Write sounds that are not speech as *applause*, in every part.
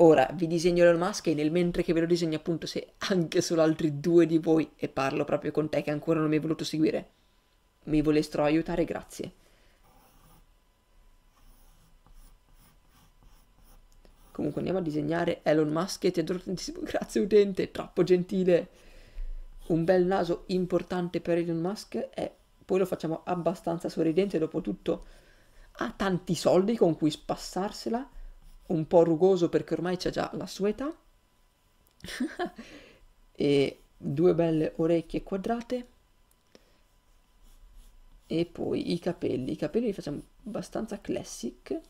Ora vi disegno Elon Musk e nel mentre che ve lo disegno appunto se anche solo altri due di voi, e parlo proprio con te che ancora non mi hai voluto seguire, mi volessero aiutare, grazie. Comunque andiamo a disegnare Elon Musk e ti adoro tantissimo, *laughs* grazie utente, troppo gentile. Un bel naso importante per Elon Musk e poi lo facciamo abbastanza sorridente, dopo tutto ha tanti soldi con cui spassarsela un po' rugoso perché ormai c'è già la sua età, *laughs* e due belle orecchie quadrate, e poi i capelli, i capelli li facciamo abbastanza classic,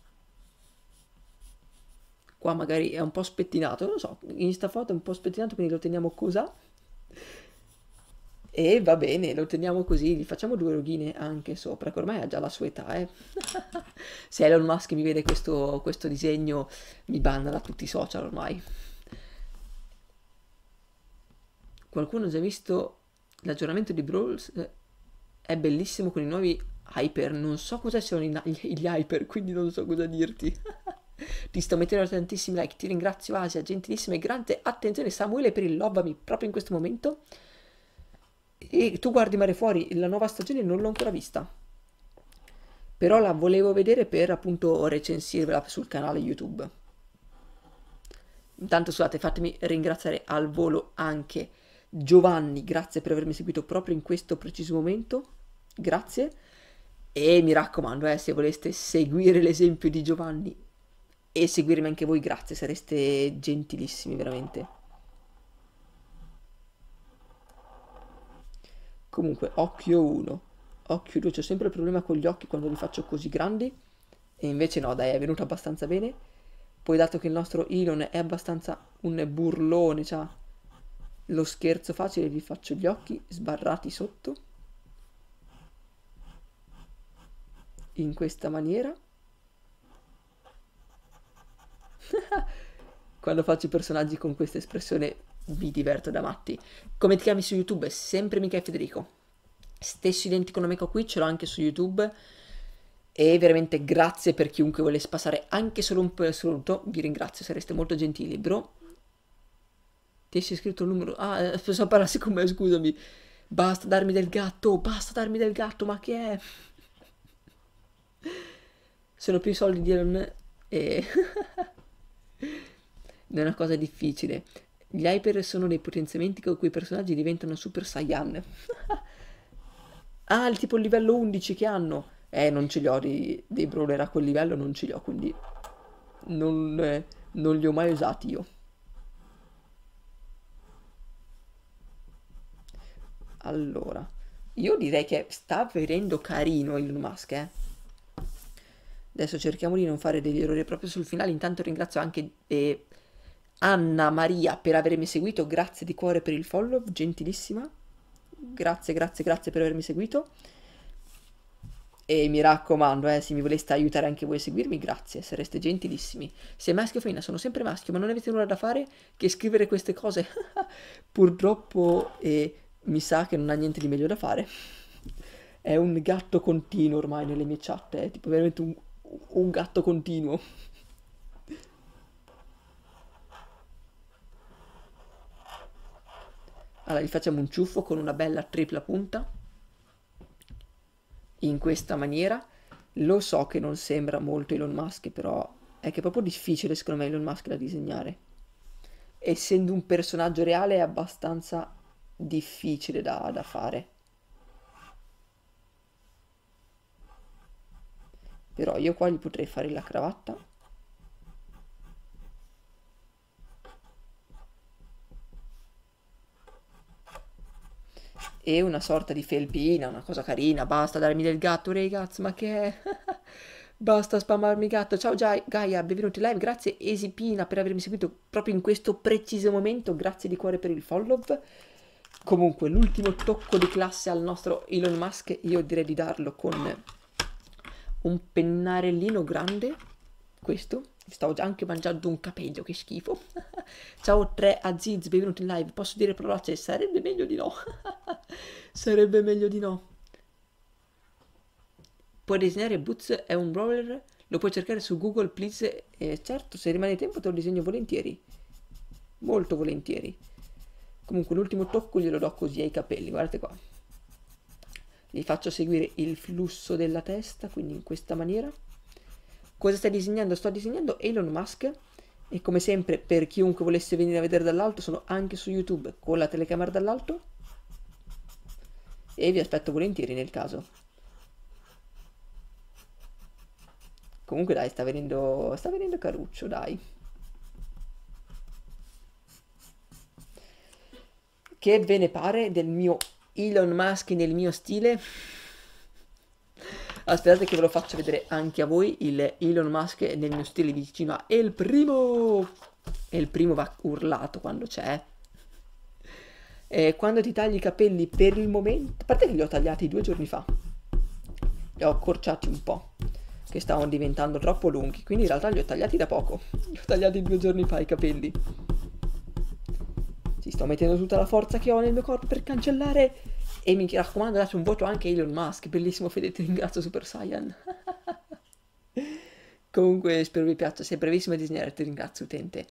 qua magari è un po' spettinato, non lo so, in sta foto è un po' spettinato quindi lo teniamo così, e va bene, lo teniamo così, gli facciamo due rughine anche sopra, che ormai ha già la sua età, eh. *laughs* Se Elon Musk mi vede questo, questo disegno, mi banna da tutti i social ormai. Qualcuno ha già visto l'aggiornamento di Brawls? È bellissimo con i nuovi hyper, non so cosa sono gli hyper, quindi non so cosa dirti. *laughs* Ti sto mettendo tantissimi like, ti ringrazio Asia, gentilissima e grande attenzione Samuele per il lobami proprio in questo momento e tu guardi Mare Fuori, la nuova stagione non l'ho ancora vista. Però la volevo vedere per appunto recensirvela sul canale YouTube. Intanto scusate, fatemi ringraziare al volo anche Giovanni, grazie per avermi seguito proprio in questo preciso momento. Grazie. E mi raccomando, eh, se voleste seguire l'esempio di Giovanni e seguirmi anche voi, grazie, sareste gentilissimi veramente. Comunque, occhio 1, occhio 2, c'è sempre il problema con gli occhi quando li faccio così grandi. E invece no, dai, è venuto abbastanza bene. Poi dato che il nostro Elon è abbastanza un burlone, c'ha lo scherzo facile, vi faccio gli occhi sbarrati sotto. In questa maniera. *laughs* quando faccio i personaggi con questa espressione vi diverto da matti. Come ti chiami su YouTube? Sempre Michele Federico. Stesso identico nome che ho qui, ce l'ho anche su YouTube. E veramente grazie per chiunque volesse passare anche solo un saluto. Vi ringrazio, sareste molto gentili, bro. Ti sei scritto il numero. Ah, pensavo eh, parlassi con me, scusami. Basta darmi del gatto, basta darmi del gatto, ma che è? Sono più soldi di Elon e... *laughs* non è una cosa difficile. Gli hyper sono dei potenziamenti con cui i personaggi diventano Super Saiyan. *laughs* ah, il tipo il livello 11 che hanno. Eh, non ce li ho dei, dei brawler a quel livello, non ce li ho, quindi non, eh, non li ho mai usati io. Allora, io direi che sta venendo carino il Mask, eh. Adesso cerchiamo di non fare degli errori proprio sul finale, intanto ringrazio anche... Eh, Anna Maria per avermi seguito, grazie di cuore per il follow, gentilissima. Grazie, grazie, grazie per avermi seguito. E mi raccomando, eh, se mi voleste aiutare anche voi a seguirmi, grazie, sareste gentilissimi. Se maschio o femmina, sono sempre maschio, ma non avete nulla da fare che scrivere queste cose. *laughs* Purtroppo eh, mi sa che non ha niente di meglio da fare. È un gatto continuo ormai nelle mie chat, è eh, tipo veramente un, un gatto continuo. Allora gli facciamo un ciuffo con una bella tripla punta, in questa maniera. Lo so che non sembra molto Elon Musk, però è che è proprio difficile secondo me Elon Musk da disegnare. Essendo un personaggio reale è abbastanza difficile da, da fare. Però io qua gli potrei fare la cravatta. e una sorta di felpina, una cosa carina, basta darmi del gatto, Ray ma che è? *laughs* basta spammarmi gatto, ciao Gaia, benvenuti live, grazie Esipina per avermi seguito proprio in questo preciso momento, grazie di cuore per il follow. Comunque, l'ultimo tocco di classe al nostro Elon Musk, io direi di darlo con un pennarellino grande, questo, stavo già anche mangiando un capello, che schifo. *laughs* Ciao 3 Aziz, benvenuti in live. Posso dire parolacce? Cioè, sarebbe meglio di no. *laughs* Sarebbe meglio di no. Puoi disegnare Boots è un brawler? Lo puoi cercare su Google, please. Eh, certo, se rimane tempo te lo disegno volentieri. Molto volentieri. Comunque l'ultimo tocco glielo do così ai capelli, guardate qua. Li faccio seguire il flusso della testa, quindi in questa maniera. Cosa stai disegnando? Sto disegnando Elon Musk e come sempre per chiunque volesse venire a vedere dall'alto sono anche su YouTube con la telecamera dall'alto e vi aspetto volentieri nel caso. Comunque dai, sta venendo, sta venendo caruccio, dai. Che ve ne pare del mio Elon Musk nel mio stile? Aspettate che ve lo faccio vedere anche a voi il Elon Musk nel mio stile vicino a El Primo. E il Primo va urlato quando c'è. Eh, quando ti tagli i capelli per il momento... A parte che li ho tagliati due giorni fa. Li ho accorciati un po'. Che stavano diventando troppo lunghi. Quindi in realtà li ho tagliati da poco. Li ho tagliati due giorni fa i capelli. Ci sto mettendo tutta la forza che ho nel mio corpo per cancellare e mi raccomando, date un voto anche a Elon Musk, bellissimo Fede, ti ringrazio Super Saiyan. *laughs* Comunque spero vi piaccia, sei bravissima a disegnare, ti ringrazio utente.